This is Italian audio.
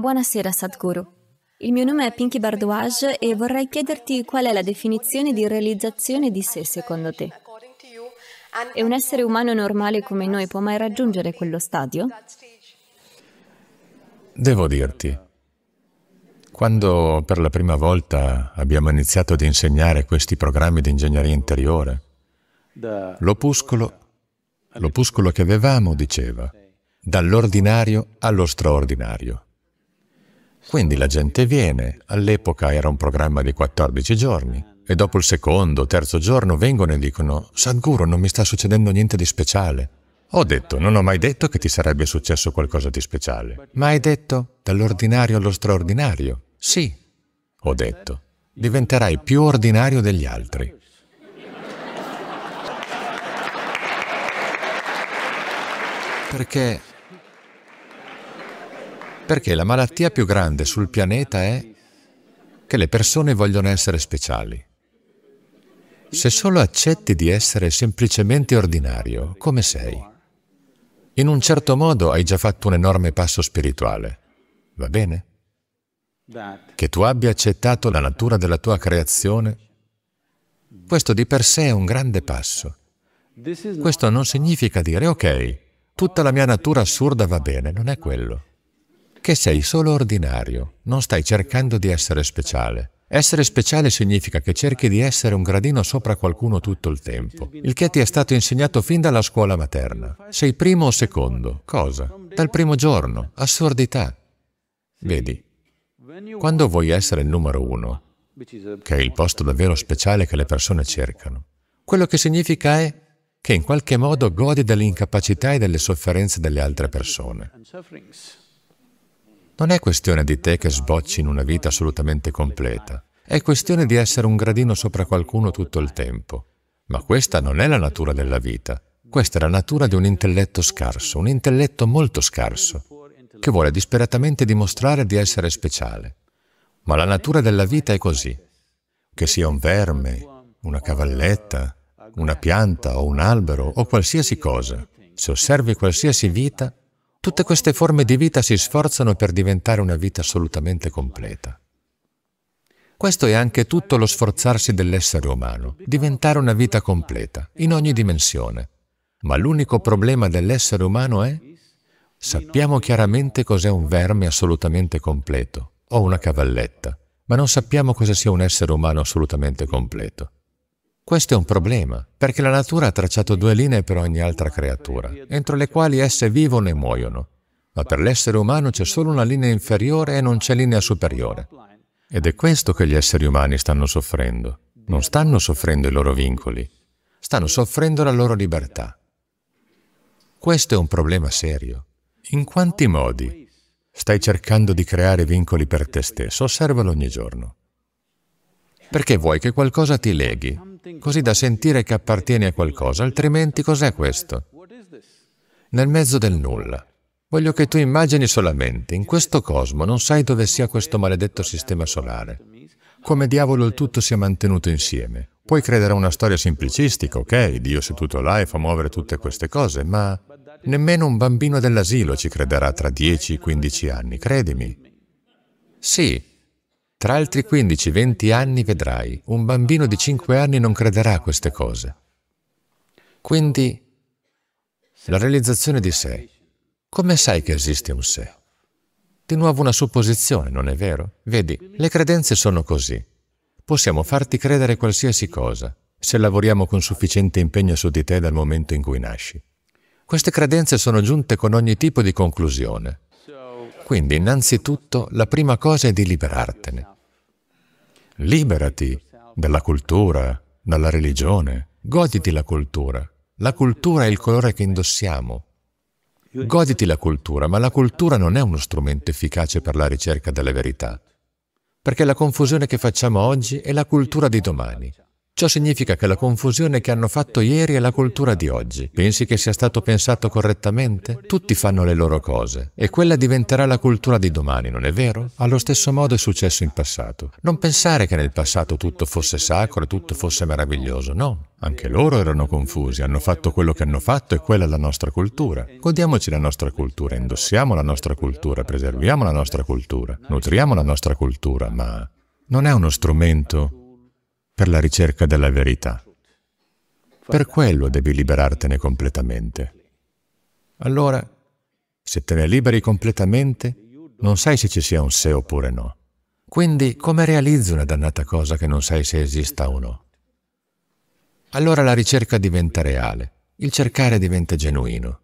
Buonasera Sadhguru. Il mio nome è Pinky Bardwaj e vorrei chiederti qual è la definizione di realizzazione di sé secondo te. E un essere umano normale come noi può mai raggiungere quello stadio? Devo dirti, quando per la prima volta abbiamo iniziato ad insegnare questi programmi di ingegneria interiore, l'opuscolo, l'opuscolo che avevamo diceva dall'ordinario allo straordinario. Quindi la gente viene, all'epoca era un programma di 14 giorni, e dopo il secondo, terzo giorno vengono e dicono «Sadhguru, non mi sta succedendo niente di speciale». Ho detto, non ho mai detto che ti sarebbe successo qualcosa di speciale, ma hai detto «dall'ordinario allo straordinario». Sì, ho detto, diventerai più ordinario degli altri. Perché perché la malattia più grande sul pianeta è che le persone vogliono essere speciali. Se solo accetti di essere semplicemente ordinario, come sei? In un certo modo hai già fatto un enorme passo spirituale, va bene? Che tu abbia accettato la natura della tua creazione, questo di per sé è un grande passo. Questo non significa dire, ok, tutta la mia natura assurda va bene, non è quello che sei solo ordinario, non stai cercando di essere speciale. Essere speciale significa che cerchi di essere un gradino sopra qualcuno tutto il tempo, il che ti è stato insegnato fin dalla scuola materna. Sei primo o secondo? Cosa? Dal primo giorno. Assurdità. Vedi, quando vuoi essere il numero uno, che è il posto davvero speciale che le persone cercano, quello che significa è che in qualche modo godi dell'incapacità e delle sofferenze delle altre persone. Non è questione di te che sbocci in una vita assolutamente completa. È questione di essere un gradino sopra qualcuno tutto il tempo. Ma questa non è la natura della vita. Questa è la natura di un intelletto scarso, un intelletto molto scarso, che vuole disperatamente dimostrare di essere speciale. Ma la natura della vita è così. Che sia un verme, una cavalletta, una pianta o un albero o qualsiasi cosa, se osservi qualsiasi vita, Tutte queste forme di vita si sforzano per diventare una vita assolutamente completa. Questo è anche tutto lo sforzarsi dell'essere umano, diventare una vita completa, in ogni dimensione. Ma l'unico problema dell'essere umano è sappiamo chiaramente cos'è un verme assolutamente completo o una cavalletta, ma non sappiamo cosa sia un essere umano assolutamente completo. Questo è un problema, perché la natura ha tracciato due linee per ogni altra creatura, entro le quali esse vivono e muoiono. Ma per l'essere umano c'è solo una linea inferiore e non c'è linea superiore. Ed è questo che gli esseri umani stanno soffrendo. Non stanno soffrendo i loro vincoli, stanno soffrendo la loro libertà. Questo è un problema serio. In quanti modi stai cercando di creare vincoli per te stesso? Osservalo ogni giorno. Perché vuoi che qualcosa ti leghi, così da sentire che appartieni a qualcosa, altrimenti cos'è questo? Nel mezzo del nulla. Voglio che tu immagini solamente, in questo cosmo non sai dove sia questo maledetto sistema solare. Come diavolo il tutto sia mantenuto insieme. Puoi credere a una storia semplicistica, ok, Dio si tutto là e fa muovere tutte queste cose, ma nemmeno un bambino dell'asilo ci crederà tra 10-15 anni, credimi. Sì, tra altri 15-20 anni vedrai, un bambino di 5 anni non crederà a queste cose. Quindi, la realizzazione di sé. Come sai che esiste un sé? Di nuovo una supposizione, non è vero? Vedi, le credenze sono così. Possiamo farti credere qualsiasi cosa, se lavoriamo con sufficiente impegno su di te dal momento in cui nasci. Queste credenze sono giunte con ogni tipo di conclusione, quindi, innanzitutto, la prima cosa è di liberartene. Liberati dalla cultura, dalla religione. Goditi la cultura. La cultura è il colore che indossiamo. Goditi la cultura, ma la cultura non è uno strumento efficace per la ricerca della verità, perché la confusione che facciamo oggi è la cultura di domani. Ciò significa che la confusione che hanno fatto ieri è la cultura di oggi. Pensi che sia stato pensato correttamente? Tutti fanno le loro cose e quella diventerà la cultura di domani, non è vero? Allo stesso modo è successo in passato. Non pensare che nel passato tutto fosse sacro e tutto fosse meraviglioso, no. Anche loro erano confusi, hanno fatto quello che hanno fatto e quella è la nostra cultura. Godiamoci la nostra cultura, indossiamo la nostra cultura, preserviamo la nostra cultura, nutriamo la nostra cultura, ma non è uno strumento per la ricerca della verità. Per quello devi liberartene completamente. Allora, se te ne liberi completamente, non sai se ci sia un sé oppure no. Quindi, come realizzi una dannata cosa che non sai se esista o no? Allora la ricerca diventa reale, il cercare diventa genuino.